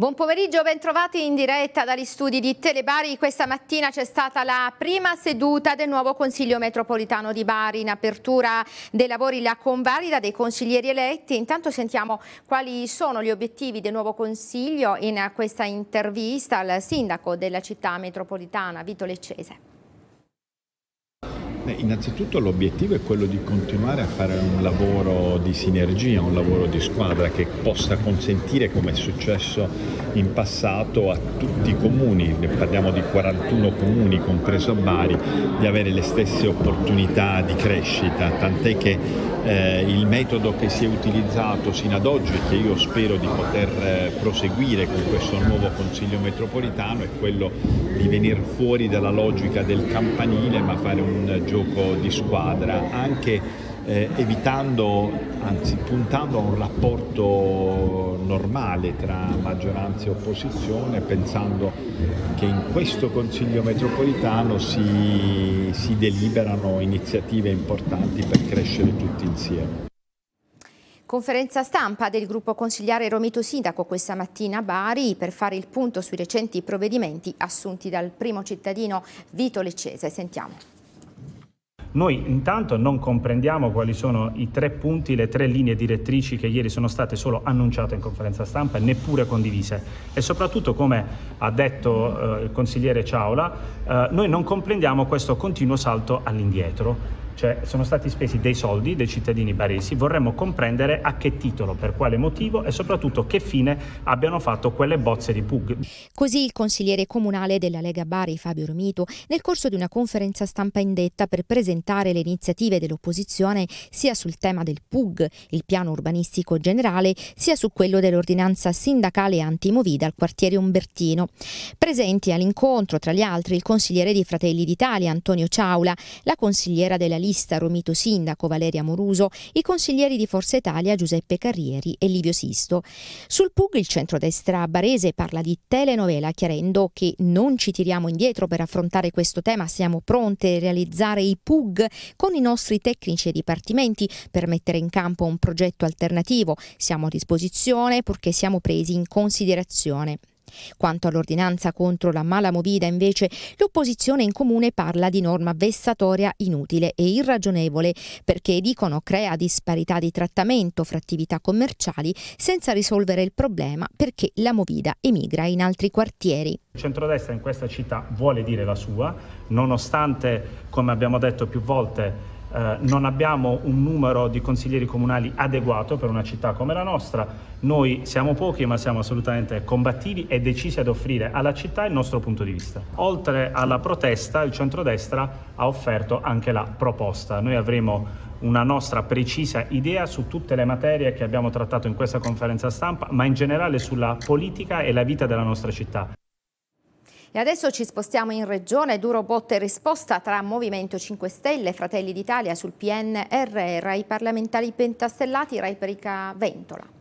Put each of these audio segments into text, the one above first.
Buon pomeriggio, bentrovati in diretta dagli studi di Telebari. Questa mattina c'è stata la prima seduta del nuovo Consiglio metropolitano di Bari. In apertura dei lavori la convalida dei consiglieri eletti. Intanto sentiamo quali sono gli obiettivi del nuovo Consiglio in questa intervista al sindaco della città metropolitana, Vito Leccese. Beh, innanzitutto l'obiettivo è quello di continuare a fare un lavoro di sinergia, un lavoro di squadra che possa consentire, come è successo in passato, a tutti i comuni, ne parliamo di 41 comuni, compreso Bari, di avere le stesse opportunità di crescita, tant'è che eh, il metodo che si è utilizzato sino ad oggi, che io spero di poter eh, proseguire con questo nuovo Consiglio metropolitano, è quello di venire fuori dalla logica del campanile ma fare un gioco di squadra, anche eh, evitando, anzi puntando a un rapporto normale tra maggioranza e opposizione, pensando che in questo Consiglio metropolitano si, si deliberano iniziative importanti per crescere tutti insieme. Conferenza stampa del gruppo consigliare Romito Sindaco questa mattina a Bari per fare il punto sui recenti provvedimenti assunti dal primo cittadino Vito Leccese. Sentiamo. Noi intanto non comprendiamo quali sono i tre punti, le tre linee direttrici che ieri sono state solo annunciate in conferenza stampa e neppure condivise e soprattutto come ha detto eh, il consigliere Ciaula, eh, noi non comprendiamo questo continuo salto all'indietro cioè sono stati spesi dei soldi dei cittadini baresi, vorremmo comprendere a che titolo, per quale motivo e soprattutto che fine abbiano fatto quelle bozze di PUG. Così il consigliere comunale della Lega Bari Fabio Romito nel corso di una conferenza stampa indetta per presentare le iniziative dell'opposizione sia sul tema del PUG, il piano urbanistico generale, sia su quello dell'ordinanza sindacale antimovida al quartiere Umbertino. Presenti all'incontro tra gli altri il consigliere di Fratelli d'Italia Antonio Ciaula, la consigliera della Liga socialista Romito Sindaco Valeria Moruso, i consiglieri di Forza Italia Giuseppe Carrieri e Livio Sisto. Sul PUG il centrodestra barese parla di telenovela chiarendo che non ci tiriamo indietro per affrontare questo tema, siamo pronte a realizzare i PUG con i nostri tecnici e dipartimenti per mettere in campo un progetto alternativo. Siamo a disposizione purché siamo presi in considerazione. Quanto all'ordinanza contro la mala movida, invece, l'opposizione in comune parla di norma vessatoria inutile e irragionevole perché, dicono, crea disparità di trattamento fra attività commerciali senza risolvere il problema perché la movida emigra in altri quartieri. Il centrodestra in questa città vuole dire la sua, nonostante, come abbiamo detto più volte, eh, non abbiamo un numero di consiglieri comunali adeguato per una città come la nostra, noi siamo pochi ma siamo assolutamente combattivi e decisi ad offrire alla città il nostro punto di vista. Oltre alla protesta il centrodestra ha offerto anche la proposta, noi avremo una nostra precisa idea su tutte le materie che abbiamo trattato in questa conferenza stampa, ma in generale sulla politica e la vita della nostra città. E adesso ci spostiamo in regione, duro botte e risposta tra Movimento 5 Stelle e Fratelli d'Italia sul PNRR, i parlamentari pentastellati Rai Perica Ventola.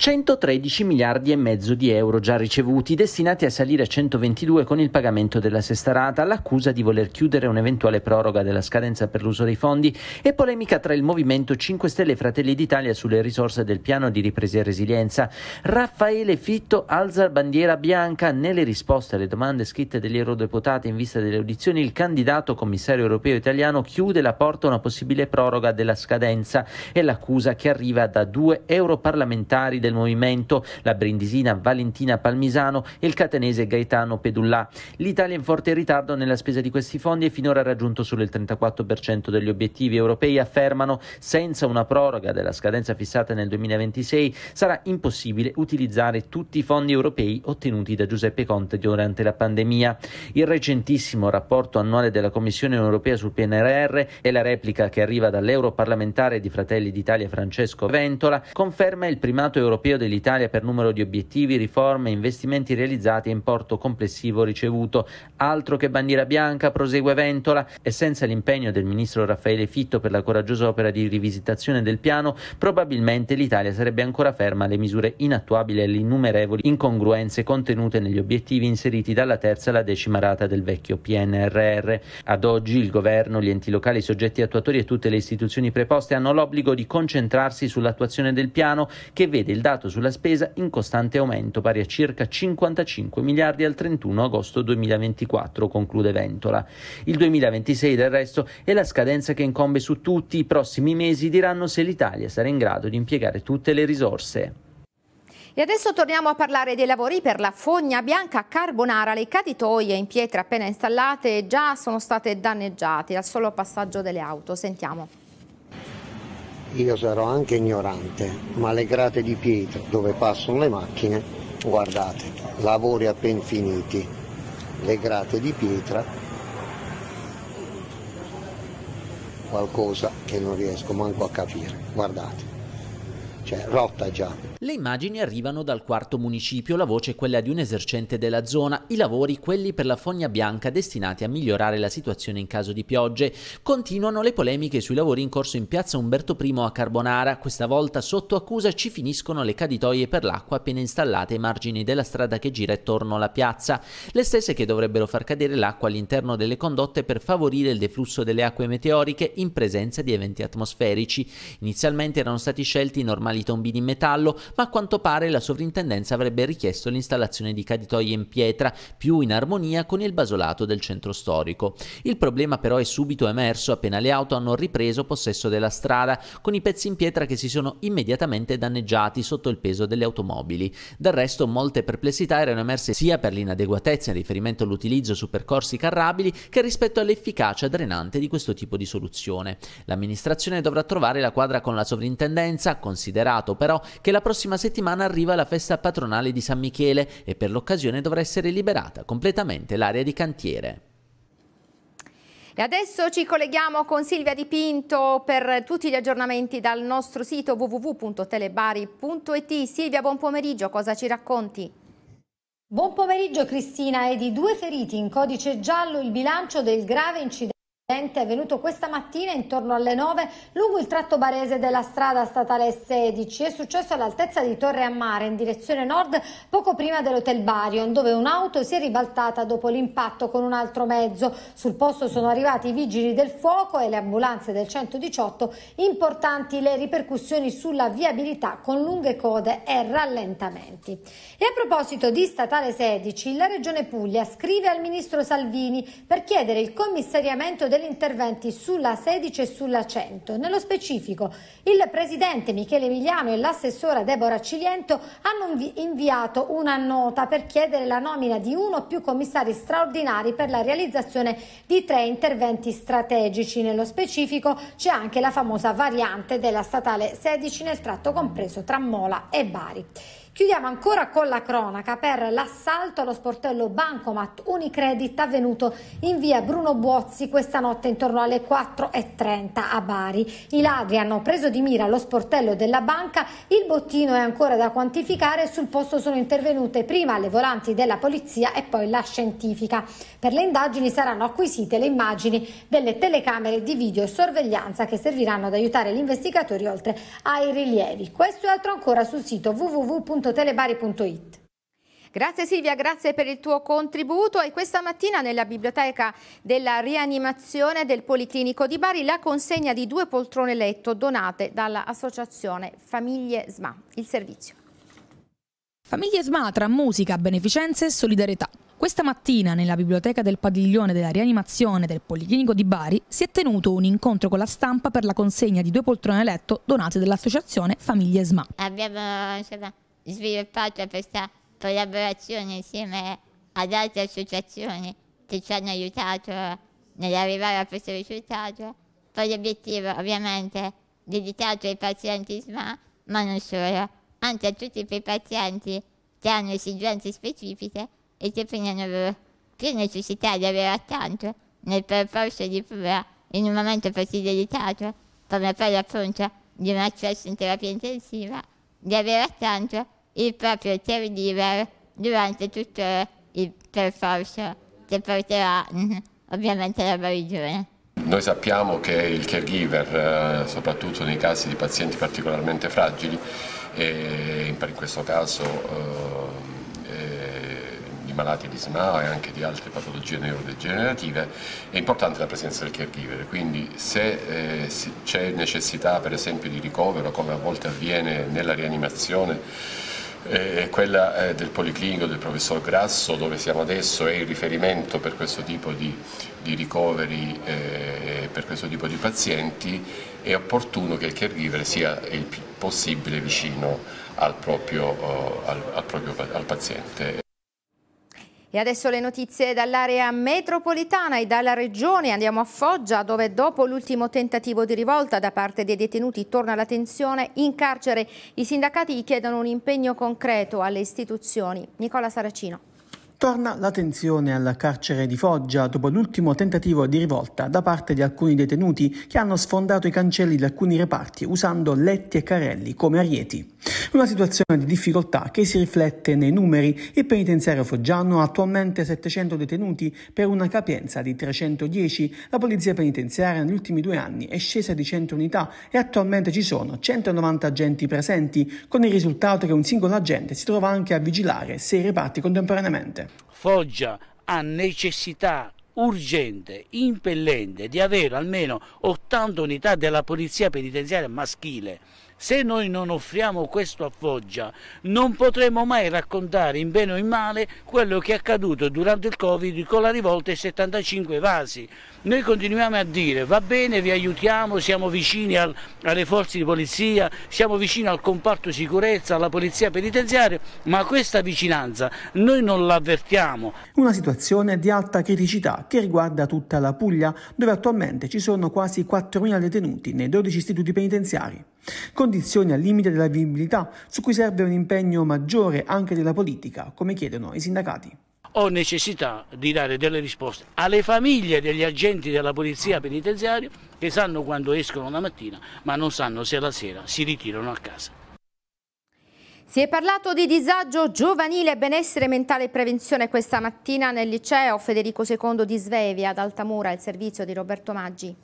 113 miliardi e mezzo di euro già ricevuti, destinati a salire a 122 con il pagamento della sesta rata, l'accusa di voler chiudere un'eventuale proroga della scadenza per l'uso dei fondi e polemica tra il Movimento 5 Stelle e Fratelli d'Italia sulle risorse del piano di ripresa e resilienza. Raffaele Fitto alza bandiera bianca nelle risposte alle domande scritte degli eurodeputati in vista delle audizioni, il candidato commissario europeo italiano chiude la porta a una possibile proroga della scadenza e l'accusa che arriva da due europarlamentari del del movimento, la brindisina Valentina Palmisano e il catenese Gaetano Pedullà. L'Italia è in forte ritardo nella spesa di questi fondi e finora ha raggiunto solo il 34% degli obiettivi europei, affermano senza una proroga della scadenza fissata nel 2026 sarà impossibile utilizzare tutti i fondi europei ottenuti da Giuseppe Conte durante la pandemia. Il recentissimo rapporto annuale della Commissione europea sul PNRR e la replica che arriva dall'europarlamentare di Fratelli d'Italia Francesco Ventola conferma il primato europeo europeo dell'Italia per numero di obiettivi, riforme e investimenti realizzati e importo complessivo ricevuto. Altro che bandiera bianca, prosegue Ventola, e senza l'impegno del ministro Raffaele Fitto per la coraggiosa opera di rivisitazione del piano, probabilmente l'Italia sarebbe ancora ferma alle misure inattuabili e alle innumerevoli incongruenze contenute negli obiettivi inseriti dalla terza alla decima rata del vecchio PNRR. Ad oggi il governo, gli enti locali, i soggetti attuatori e tutte le istituzioni preposte hanno l'obbligo di concentrarsi sull'attuazione del piano che vede il dato impatto sulla spesa in costante aumento pari a circa 55 miliardi al 31 agosto 2024, conclude Ventola. Il 2026 del resto è la scadenza che incombe su tutti i prossimi mesi diranno se l'Italia sarà in grado di impiegare tutte le risorse. E adesso torniamo a parlare dei lavori per la fogna bianca carbonara. Le caditoie in pietra appena installate già sono state danneggiate al solo passaggio delle auto. Sentiamo. Io sarò anche ignorante, ma le grate di pietra dove passano le macchine, guardate, lavori appena finiti, le grate di pietra, qualcosa che non riesco manco a capire, guardate, cioè rotta già. Le immagini arrivano dal quarto municipio, la voce è quella di un esercente della zona, i lavori quelli per la fogna bianca destinati a migliorare la situazione in caso di piogge. Continuano le polemiche sui lavori in corso in piazza Umberto I a Carbonara, questa volta sotto accusa ci finiscono le caditoie per l'acqua appena installate ai margini della strada che gira attorno alla piazza, le stesse che dovrebbero far cadere l'acqua all'interno delle condotte per favorire il deflusso delle acque meteoriche in presenza di eventi atmosferici. Inizialmente erano stati scelti normali tombini in metallo, ma a quanto pare la sovrintendenza avrebbe richiesto l'installazione di caditoie in pietra, più in armonia con il basolato del centro storico. Il problema però è subito emerso appena le auto hanno ripreso possesso della strada, con i pezzi in pietra che si sono immediatamente danneggiati sotto il peso delle automobili. Del resto molte perplessità erano emerse sia per l'inadeguatezza in riferimento all'utilizzo su percorsi carrabili che rispetto all'efficacia drenante di questo tipo di soluzione. L'amministrazione dovrà trovare la quadra con la sovrintendenza, considerato però che la prossima prossima settimana arriva la festa patronale di San Michele e per l'occasione dovrà essere liberata completamente l'area di cantiere. E adesso ci colleghiamo con Silvia Dipinto per tutti gli aggiornamenti dal nostro sito www.telebari.it. Silvia, buon pomeriggio, cosa ci racconti? Buon pomeriggio Cristina e di due feriti in codice giallo il bilancio del grave incidente è venuto questa mattina intorno alle 9 lungo il tratto barese della strada statale 16 è successo all'altezza di Torre Ammare in direzione nord poco prima dell'hotel Barion dove un'auto si è ribaltata dopo l'impatto con un altro mezzo sul posto sono arrivati i vigili del fuoco e le ambulanze del 118 importanti le ripercussioni sulla viabilità con lunghe code e rallentamenti e a proposito di statale 16 la regione Puglia scrive al ministro Salvini per chiedere il commissariamento del degli interventi sulla 16 e sulla 100. Nello specifico, il presidente Michele Emiliano e l'assessora Deborah Ciliento hanno inviato una nota per chiedere la nomina di uno o più commissari straordinari per la realizzazione di tre interventi strategici. Nello specifico c'è anche la famosa variante della statale 16 nel tratto compreso tra Mola e Bari. Chiudiamo ancora con la cronaca per l'assalto allo sportello Bancomat Unicredit avvenuto in via Bruno Buozzi questa notte intorno alle 4.30 a Bari. I ladri hanno preso di mira lo sportello della banca, il bottino è ancora da quantificare e sul posto sono intervenute prima le volanti della polizia e poi la scientifica. Per le indagini saranno acquisite le immagini delle telecamere di video e sorveglianza che serviranno ad aiutare gli investigatori oltre ai rilievi. Questo e altro ancora sul sito www.com www.telebari.it. Grazie Silvia, grazie per il tuo contributo e questa mattina nella biblioteca della rianimazione del Policlinico di Bari la consegna di due poltrone letto donate dall'associazione Famiglie SMA, il servizio. Famiglie SMA tra musica, beneficenza e solidarietà. Questa mattina nella biblioteca del padiglione della rianimazione del Policlinico di Bari si è tenuto un incontro con la stampa per la consegna di due poltrone letto donate dall'associazione Famiglie SMA. Abbiamo cioè, sviluppato questa collaborazione insieme ad altre associazioni che ci hanno aiutato nell'arrivare a questo risultato, Poi l'obiettivo ovviamente è dedicato ai pazienti SMA, ma non solo, anche a tutti quei pazienti che hanno esigenze specifiche e che quindi hanno più necessità di avere accanto nel percorso di cura in un momento così delicato come quello appunto di un accesso in terapia intensiva di avere accanto il proprio caregiver durante tutto il percorso che porterà mm-hmm, ovviamente alla guarigione. Noi sappiamo che il caregiver, eh, soprattutto nei casi di pazienti particolarmente fragili, e in questo caso eh, malati di SMA e anche di altre patologie neurodegenerative, è importante la presenza del caregiver, quindi se eh, c'è necessità per esempio di ricovero, come a volte avviene nella rianimazione, eh, quella eh, del Policlinico del professor Grasso dove siamo adesso è il riferimento per questo tipo di, di ricoveri, eh, per questo tipo di pazienti, è opportuno che il caregiver sia il più possibile vicino al proprio, oh, al, al proprio al paziente. E adesso le notizie dall'area metropolitana e dalla regione. Andiamo a Foggia dove dopo l'ultimo tentativo di rivolta da parte dei detenuti torna la tensione in carcere. I sindacati chiedono un impegno concreto alle istituzioni. Nicola Saracino. Torna l'attenzione al carcere di Foggia dopo l'ultimo tentativo di rivolta da parte di alcuni detenuti che hanno sfondato i cancelli di alcuni reparti usando letti e carrelli come arieti. Una situazione di difficoltà che si riflette nei numeri. Il penitenziario foggiano ha attualmente 700 detenuti per una capienza di 310. La polizia penitenziaria negli ultimi due anni è scesa di 100 unità e attualmente ci sono 190 agenti presenti, con il risultato che un singolo agente si trova anche a vigilare sei reparti contemporaneamente. Foggia ha necessità urgente, impellente di avere almeno 80 unità della polizia penitenziaria maschile se noi non offriamo questo a Foggia non potremo mai raccontare in bene o in male quello che è accaduto durante il Covid con la rivolta ai 75 vasi. Noi continuiamo a dire va bene, vi aiutiamo, siamo vicini al, alle forze di polizia, siamo vicini al comparto sicurezza, alla polizia penitenziaria, ma questa vicinanza noi non l'avvertiamo. Una situazione di alta criticità che riguarda tutta la Puglia, dove attualmente ci sono quasi 4.000 detenuti nei 12 istituti penitenziari. Condizioni al limite della vivibilità su cui serve un impegno maggiore anche della politica, come chiedono i sindacati ho necessità di dare delle risposte alle famiglie degli agenti della polizia penitenziaria che sanno quando escono la mattina ma non sanno se la sera si ritirano a casa. Si è parlato di disagio giovanile, benessere mentale e prevenzione questa mattina nel liceo Federico II di Svevia ad Altamura, il servizio di Roberto Maggi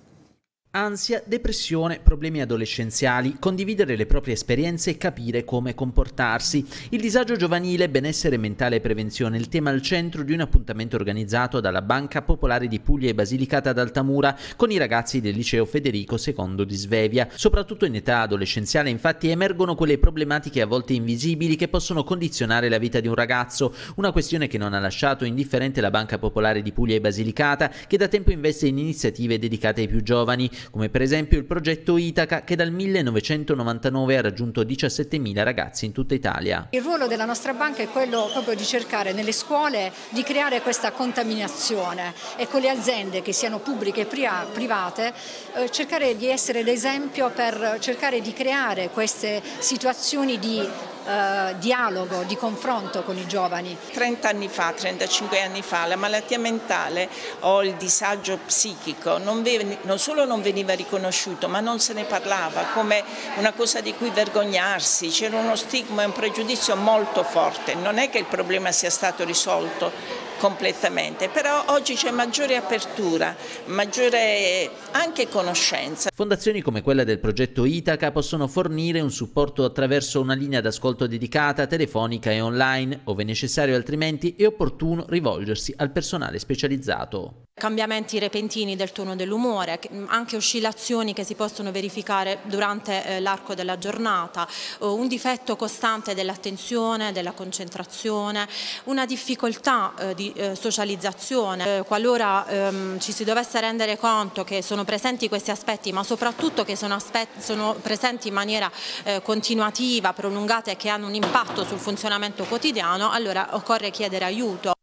ansia, depressione, problemi adolescenziali, condividere le proprie esperienze e capire come comportarsi. Il disagio giovanile, benessere mentale e prevenzione, il tema al centro di un appuntamento organizzato dalla Banca Popolare di Puglia e Basilicata ad Altamura con i ragazzi del liceo Federico II di Svevia. Soprattutto in età adolescenziale infatti emergono quelle problematiche a volte invisibili che possono condizionare la vita di un ragazzo, una questione che non ha lasciato indifferente la Banca Popolare di Puglia e Basilicata che da tempo investe in iniziative dedicate ai più giovani come per esempio il progetto Itaca che dal 1999 ha raggiunto 17.000 ragazzi in tutta Italia. Il ruolo della nostra banca è quello proprio di cercare nelle scuole di creare questa contaminazione e con le aziende che siano pubbliche e private eh, cercare di essere l'esempio per cercare di creare queste situazioni di eh, dialogo, di confronto con i giovani. 30 anni fa, 35 anni fa, la malattia mentale o il disagio psichico non, veni, non solo non veniva riconosciuto ma non se ne parlava come una cosa di cui vergognarsi, c'era uno stigma e un pregiudizio molto forte. Non è che il problema sia stato risolto, completamente, però oggi c'è maggiore apertura, maggiore eh, anche conoscenza. Fondazioni come quella del progetto Itaca possono fornire un supporto attraverso una linea d'ascolto dedicata, telefonica e online, ove necessario altrimenti è opportuno rivolgersi al personale specializzato cambiamenti repentini del tono dell'umore, anche oscillazioni che si possono verificare durante eh, l'arco della giornata, eh, un difetto costante dell'attenzione, della concentrazione, una difficoltà eh, di socializzazione, qualora ehm, ci si dovesse rendere conto che sono presenti questi aspetti, ma soprattutto che sono, sono presenti in maniera continuativa, prolungata e che hanno un impatto sul funzionamento quotidiano, allora occorre chiedere aiuto.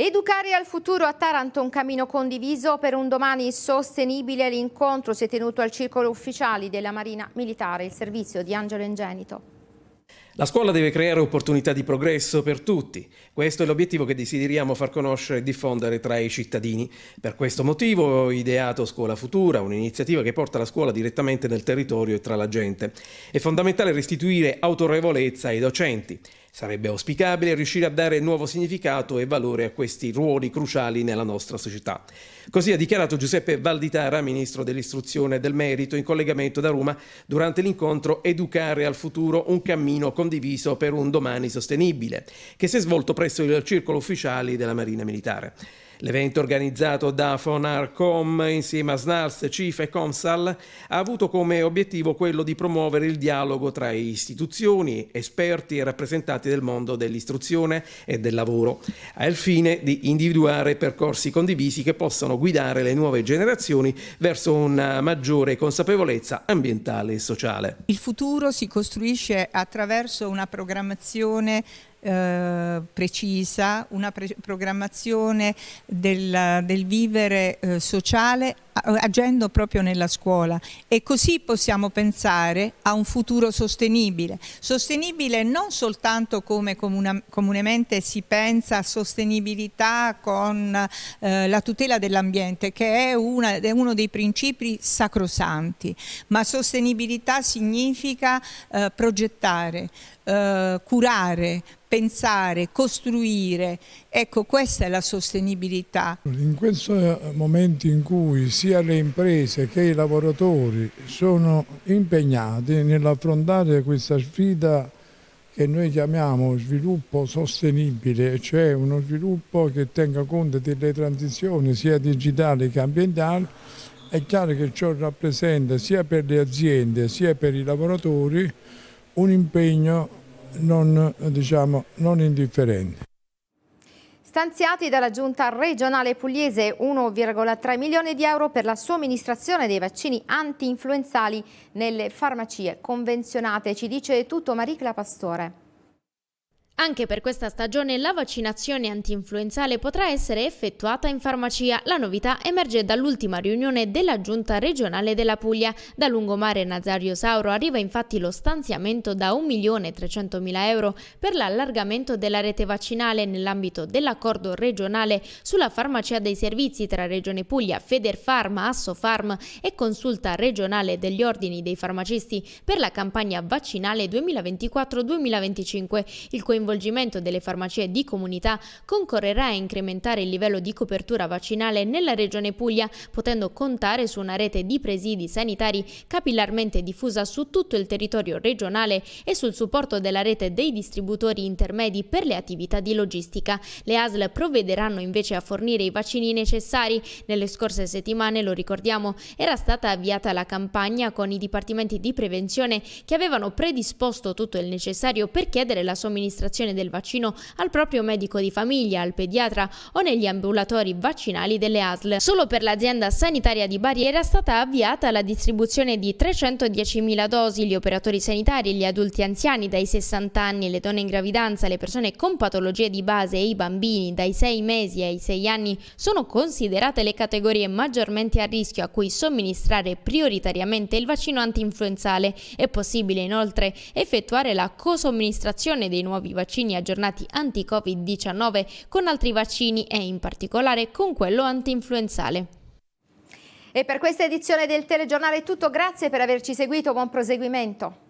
Educare al futuro a Taranto un cammino condiviso per un domani sostenibile. L'incontro si è tenuto al Circolo Ufficiali della Marina Militare, il servizio di Angelo Ingenito. La scuola deve creare opportunità di progresso per tutti. Questo è l'obiettivo che desideriamo far conoscere e diffondere tra i cittadini. Per questo motivo ho ideato Scuola Futura, un'iniziativa che porta la scuola direttamente nel territorio e tra la gente. È fondamentale restituire autorevolezza ai docenti. Sarebbe auspicabile riuscire a dare nuovo significato e valore a questi ruoli cruciali nella nostra società. Così ha dichiarato Giuseppe Valditara, ministro dell'istruzione e del merito, in collegamento da Roma durante l'incontro Educare al futuro, un cammino condiviso per un domani sostenibile, che si è svolto presso il circolo ufficiali della Marina Militare. L'evento organizzato da Fonarcom insieme a SNARS, CIF e Comsal ha avuto come obiettivo quello di promuovere il dialogo tra istituzioni, esperti e rappresentanti del mondo dell'istruzione e del lavoro, al fine di individuare percorsi condivisi che possano guidare le nuove generazioni verso una maggiore consapevolezza ambientale e sociale. Il futuro si costruisce attraverso una programmazione eh, precisa, una pre programmazione del, del vivere eh, sociale agendo proprio nella scuola e così possiamo pensare a un futuro sostenibile, sostenibile non soltanto come comunemente si pensa a sostenibilità con eh, la tutela dell'ambiente che è, una, è, uno dei principi sacrosanti, ma sostenibilità significa eh, progettare, eh, curare, pensare, costruire. Ecco, questa è la sostenibilità. In questo momento in cui si sia le imprese che i lavoratori sono impegnati nell'affrontare questa sfida che noi chiamiamo sviluppo sostenibile, cioè uno sviluppo che tenga conto delle transizioni sia digitali che ambientali. È chiaro che ciò rappresenta sia per le aziende sia per i lavoratori un impegno non, diciamo, non indifferente stanziati dalla giunta regionale pugliese 1,3 milioni di euro per la somministrazione dei vaccini anti-influenzali nelle farmacie convenzionate. Ci dice tutto Maricla Pastore. Anche per questa stagione la vaccinazione anti-influenzale potrà essere effettuata in farmacia. La novità emerge dall'ultima riunione della Giunta regionale della Puglia. Da Lungomare Nazario Sauro arriva infatti lo stanziamento da 1.300.000 euro per l'allargamento della rete vaccinale nell'ambito dell'accordo regionale sulla farmacia dei servizi tra Regione Puglia, Federfarm, Assofarm e Consulta regionale degli ordini dei farmacisti per la campagna vaccinale 2024-2025. Il coinvolgimento coinvolgimento delle farmacie di comunità concorrerà a incrementare il livello di copertura vaccinale nella regione Puglia, potendo contare su una rete di presidi sanitari capillarmente diffusa su tutto il territorio regionale e sul supporto della rete dei distributori intermedi per le attività di logistica. Le ASL provvederanno invece a fornire i vaccini necessari. Nelle scorse settimane, lo ricordiamo, era stata avviata la campagna con i dipartimenti di prevenzione che avevano predisposto tutto il necessario per chiedere la somministrazione somministrazione del vaccino al proprio medico di famiglia, al pediatra o negli ambulatori vaccinali delle ASL. Solo per l'azienda sanitaria di Bari era stata avviata la distribuzione di 310.000 dosi. Gli operatori sanitari, gli adulti anziani dai 60 anni, le donne in gravidanza, le persone con patologie di base e i bambini dai 6 mesi ai 6 anni sono considerate le categorie maggiormente a rischio a cui somministrare prioritariamente il vaccino antinfluenzale. È possibile inoltre effettuare la cosomministrazione dei nuovi vaccini vaccini aggiornati anti-Covid-19 con altri vaccini e in particolare con quello anti-influenzale. E per questa edizione del telegiornale è tutto, grazie per averci seguito, buon proseguimento.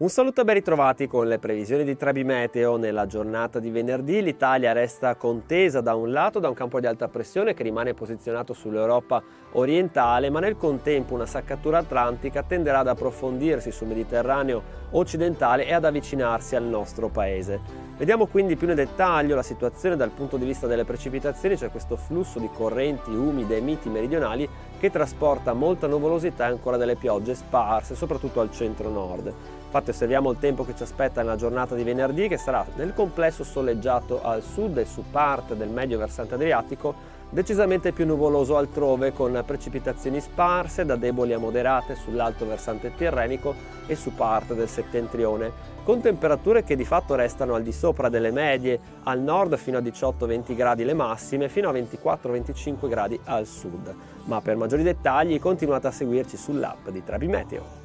Un saluto e ben ritrovati con le previsioni di Trebi Meteo. Nella giornata di venerdì l'Italia resta contesa da un lato da un campo di alta pressione che rimane posizionato sull'Europa orientale, ma nel contempo una saccatura atlantica tenderà ad approfondirsi sul Mediterraneo occidentale e ad avvicinarsi al nostro paese. Vediamo quindi più nel dettaglio la situazione dal punto di vista delle precipitazioni, c'è cioè questo flusso di correnti umide e miti meridionali che trasporta molta nuvolosità e ancora delle piogge sparse, soprattutto al centro-nord. Infatti osserviamo il tempo che ci aspetta nella giornata di venerdì che sarà nel complesso soleggiato al sud e su parte del medio versante adriatico, decisamente più nuvoloso altrove con precipitazioni sparse da deboli a moderate sull'alto versante tirrenico e su parte del settentrione, con temperature che di fatto restano al di sopra delle medie, al nord fino a 18-20 gradi le massime, fino a 24-25 gradi al sud. Ma per maggiori dettagli continuate a seguirci sull'app di Trabimeteo. Meteo.